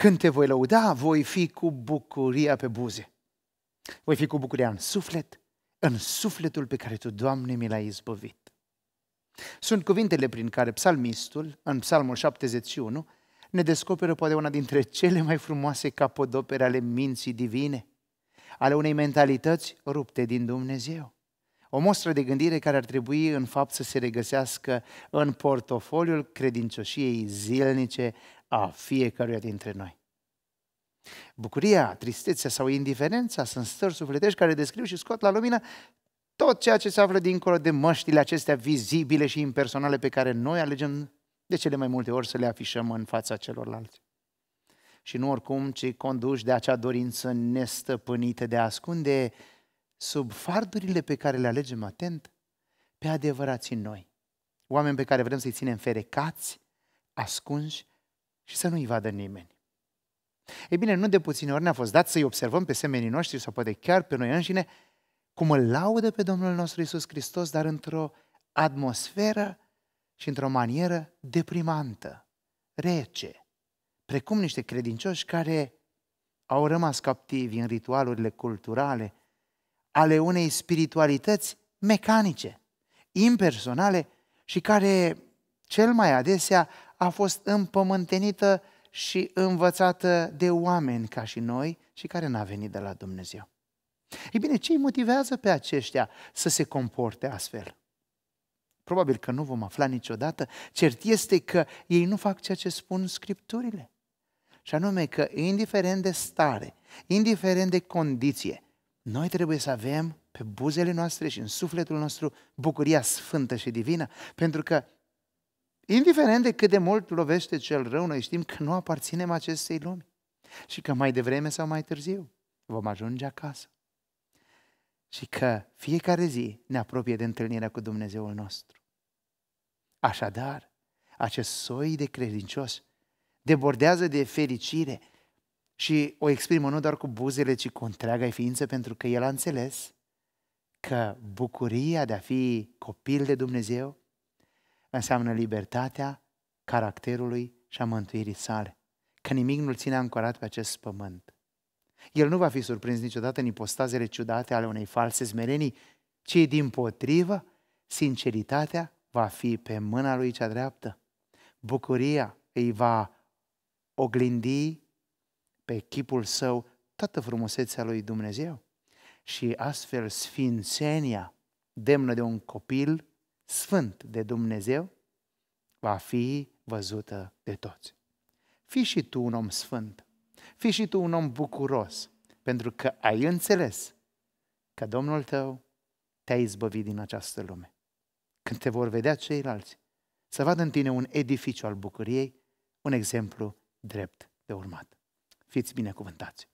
Când te voi lăuda, voi fi cu bucuria pe buze. Voi fi cu bucuria în suflet, în sufletul pe care Tu, Doamne, mi l-ai izbăvit. Sunt cuvintele prin care psalmistul, în psalmul 71, ne descoperă poate una dintre cele mai frumoase capodopere ale minții divine, ale unei mentalități rupte din Dumnezeu. O mostră de gândire care ar trebui în fapt să se regăsească în portofoliul credincioșiei zilnice a fiecăruia dintre noi. Bucuria, tristețea sau indiferența sunt stări sufletești care descriu și scot la lumină tot ceea ce se află dincolo de măștile acestea vizibile și impersonale pe care noi alegem de cele mai multe ori să le afișăm în fața celorlalți. Și nu oricum, ci conduși de acea dorință nestăpânită de a ascunde sub fardurile pe care le alegem atent pe adevărații noi. Oameni pe care vrem să-i ținem ferecați, ascunși și să nu-i vadă nimeni. Ei bine, nu de puține ori ne-a fost dat să-i observăm pe semenii noștri sau poate chiar pe noi înșine cum îl laudă pe Domnul nostru Isus Hristos, dar într-o atmosferă și într-o manieră deprimantă, rece, precum niște credincioși care au rămas captivi în ritualurile culturale ale unei spiritualități mecanice, impersonale și care cel mai adesea a fost împământenită și învățată de oameni ca și noi și care n-a venit de la Dumnezeu. Ei bine, ce îi motivează pe aceștia să se comporte astfel? Probabil că nu vom afla niciodată. Cert este că ei nu fac ceea ce spun scripturile. Și anume că, indiferent de stare, indiferent de condiție, noi trebuie să avem pe buzele noastre și în sufletul nostru bucuria sfântă și divină, pentru că indiferent de cât de mult lovește cel rău, noi știm că nu aparținem acestei lumi și că mai devreme sau mai târziu vom ajunge acasă și că fiecare zi ne apropie de întâlnirea cu Dumnezeul nostru. Așadar, acest soi de credincios debordează de fericire și o exprimă nu doar cu buzele, ci cu întreaga ființă, pentru că el a înțeles că bucuria de a fi copil de Dumnezeu înseamnă libertatea caracterului și a mântuirii sale, că nimic nu-l ține ancorat pe acest pământ. El nu va fi surprins niciodată în ipostazele ciudate ale unei false smerenii, ci din potrivă, sinceritatea va fi pe mâna lui cea dreaptă. Bucuria îi va oglindi pe chipul său toată frumusețea lui Dumnezeu și astfel sfințenia demnă de un copil sfânt de Dumnezeu va fi văzută de toți. Fii și tu un om sfânt, fii și tu un om bucuros, pentru că ai înțeles că Domnul tău te-a izbăvit din această lume. Când te vor vedea ceilalți, să vadă în tine un edificiu al bucuriei, un exemplu drept de urmat. Fiți binecuvântați!